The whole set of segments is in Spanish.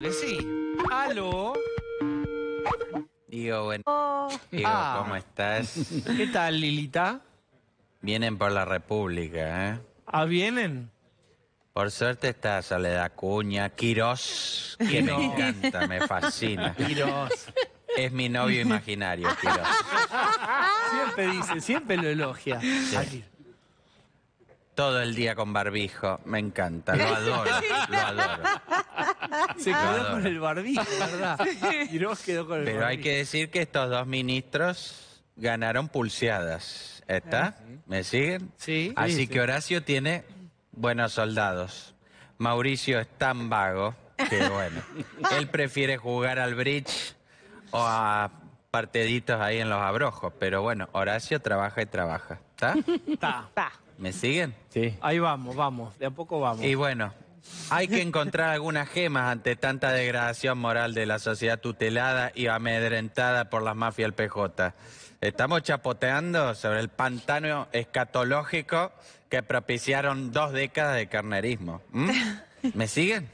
Sí. ¿Aló? Digo, bueno. Oh. Digo, ah. ¿cómo estás? ¿Qué tal, Lilita? Vienen por la República, ¿eh? Ah, vienen. Por suerte está Soledad Cuña, Quirós, que me encanta, me fascina. Quirós. Es mi novio imaginario, Quirós. Siempre dice, siempre lo elogia. Todo el día con barbijo, me encanta, lo adoro, lo adoro. Se ah, quedó con el barbijo, ¿verdad? quedó con el Pero hay que decir que estos dos ministros ganaron pulseadas. ¿Está? Ah, ¿Me siguen? Sí. Así que Horacio tiene buenos soldados. Mauricio es tan vago que bueno. Él prefiere jugar al bridge o a partiditos ahí en los abrojos. Pero bueno, Horacio trabaja y trabaja. ¿Está? Está. ¿Me siguen? Sí. Ahí vamos, vamos. De a poco vamos. Y bueno, hay que encontrar algunas gemas ante tanta degradación moral de la sociedad tutelada y amedrentada por las mafias del PJ. Estamos chapoteando sobre el pantano escatológico que propiciaron dos décadas de carnerismo. ¿Me siguen?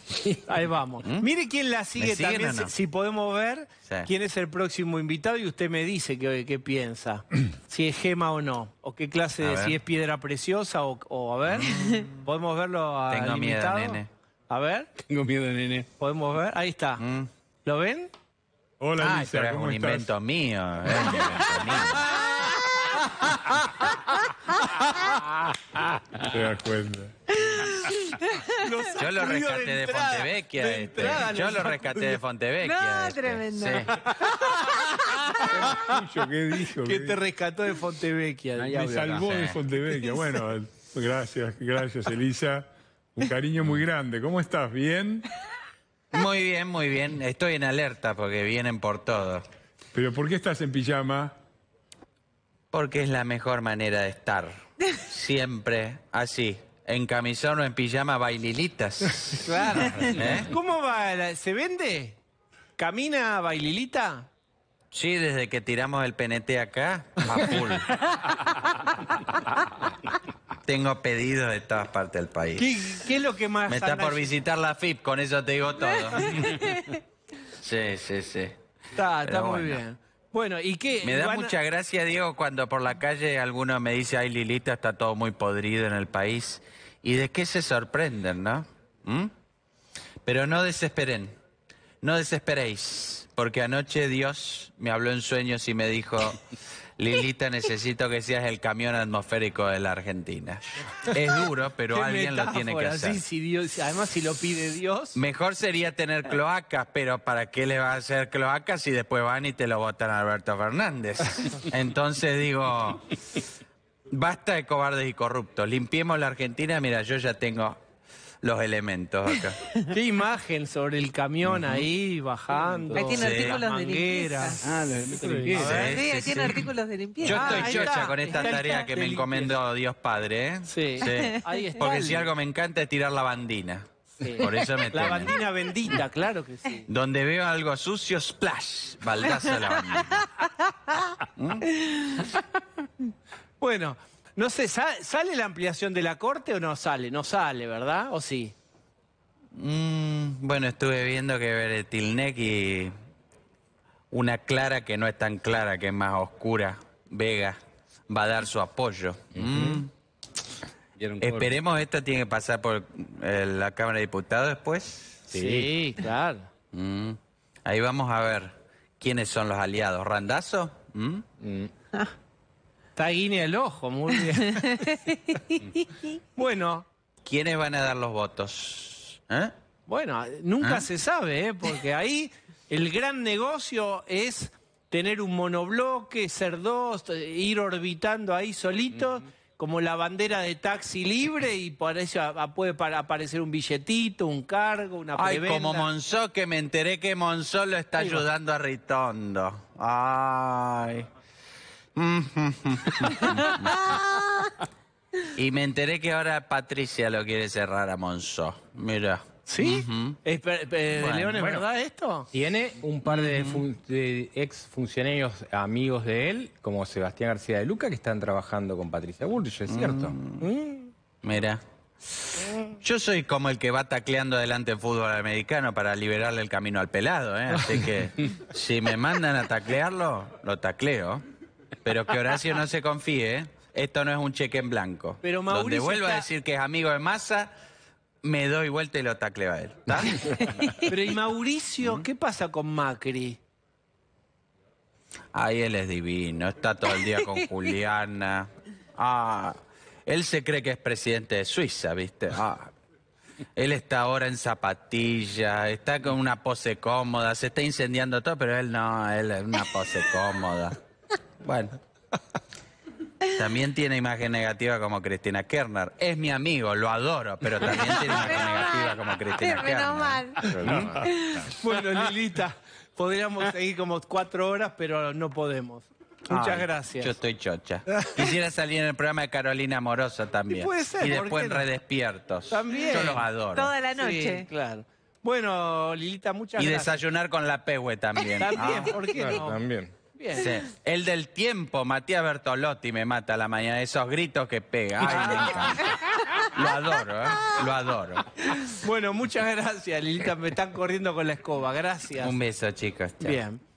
Ahí vamos. ¿Mm? Mire quién la sigue también, si, podemos ver quién es el próximo invitado y usted me dice qué, qué piensa. si es gema o no. O qué clase de, si es piedra preciosa o, a ver. Mm. ¿Podemos verlo a Tengo miedo, nene. A ver. Tengo miedo, nene. ¿Podemos ver? Ahí está. Mm. ¿Lo ven? Hola, es un invento mío. Te das cuenta. Este. Yo lo rescaté de, de este. Yo lo rescaté de Fontevecchia. No, tremendo. ¿Qué dijo? te rescató de Fontevecchia? Me salvó de Fontevecchia. Bueno, gracias, gracias, Elisa. Un cariño muy grande. ¿Cómo estás? ¿Bien? Muy bien, muy bien. Estoy en alerta porque vienen por todo. ¿Pero por qué estás en pijama? Porque es la mejor manera de estar. Siempre así en camisón o en pijama baililitas. Claro. ¿Eh? ¿Cómo va? ¿Se vende? ¿Camina baililita? Sí, desde que tiramos el PNT acá, a full. Tengo pedidos de todas partes del país. ¿Qué, es lo que más Me está por visitar la FIP, con eso te digo todo. sí, sí, sí. Está, está muy bien. Bueno, ¿y qué? Me da mucha gracia, Diego, cuando por la calle alguno me dice, ay, Lilita, está todo muy podrido en el país. ¿Y de qué se sorprenden, no? ¿Mm? Pero no desesperen, no desesperéis, porque anoche Dios me habló en sueños y me dijo... Lilita, necesito que seas el camión atmosférico de la Argentina. Es duro, pero alguien lo tiene que hacer. si además, si lo pide Dios. Mejor sería tener cloacas, pero ¿para qué le va a hacer cloacas si después van y te lo botan a Alberto Fernández? Entonces digo, basta de cobardes y corruptos. Limpiemos la Argentina. Mira, yo ya tengo los elementos acá. Qué imagen sobre el camión ahí bajando. Ahí tiene artículos de limpieza. Ah, de limpieza. Sí, ah, ahí tiene artículos de limpieza. Yo estoy chocha con esta tarea que me encomendó Dios Padre. ¿eh? Sí. Ahí está. Porque si algo me encanta es tirar la bandina. Por eso me La bandina bendita, claro que sí. Donde veo algo sucio, splash, baldazo la bandina. ¿Mm? Bueno, no sé, ¿sale la ampliación de la corte o no sale? No sale, ¿verdad? ¿O sí? Mm, bueno, estuve viendo que y... una clara que no es tan clara, que es más oscura, Vega, va a dar su apoyo. Mm. Esperemos, esto tiene que pasar por eh, la Cámara de Diputados después. Sí, claro. Mm. Ahí vamos a ver quiénes son los aliados. ¿Randazo? Ah. Está guinea el ojo, muy bien. bueno. ¿Quiénes van a dar los votos? ¿Eh? Bueno, nunca ¿Ah? se sabe, ¿eh? porque ahí el gran negocio es tener un monobloque, ser dos, ir orbitando ahí solito, como la bandera de taxi libre, y por eso puede aparecer un billetito, un cargo, una prebenda. Ay, como Monzó, que me enteré que Monzó lo está ayudando a Ritondo. Ay... y me enteré que ahora Patricia lo quiere cerrar a Monzó. Mira. ¿Sí? ¿es eh, verdad esto? Tiene un par de, ex funcionarios amigos de él, como Sebastián García de Luca, que están trabajando con Patricia Bullrich, es cierto. Mm. Mm. Mira. Yo soy como el que va tacleando adelante el fútbol americano para liberarle el camino al pelado, ¿eh? Así que si me mandan a taclearlo, lo tacleo. Pero que Horacio no se confíe, ¿eh? Esto no es un cheque en blanco. Pero Mauricio Donde vuelva a decir que es amigo de Massa, me doy vuelta y lo tacleo a él. Pero ¿y Mauricio? ¿Mm? ¿Qué pasa con Macri? Ay, él es divino. Está todo el día con Juliana. Ah, él se cree que es presidente de Suiza, ¿viste? Ah, él está ahora en zapatilla. está con una pose cómoda, se está incendiando todo, pero él no, él es una pose cómoda. Bueno. También tiene imagen negativa como Cristina Kerner. Es mi amigo, lo adoro, pero también tiene imagen negativa como Cristina Kerner. mal. Bueno, Lilita, podríamos seguir como cuatro horas, pero no podemos. Muchas gracias. Yo estoy chocha. Quisiera salir en el programa de Carolina Amorosa también. puede ser. Y después en Redespiertos. Yo los adoro. Toda la noche. Sí, claro. Bueno, Lilita, muchas gracias. Y desayunar con la Pehue también. También, ah. ¿por qué no? También. El del tiempo, Matías Bertolotti, me mata a la mañana. Esos gritos que pega. Ay, me Lo adoro, ¿eh? Lo adoro. Bueno, muchas gracias, Lilita. Me están corriendo con la escoba. Gracias. Un beso, chicos. Bien.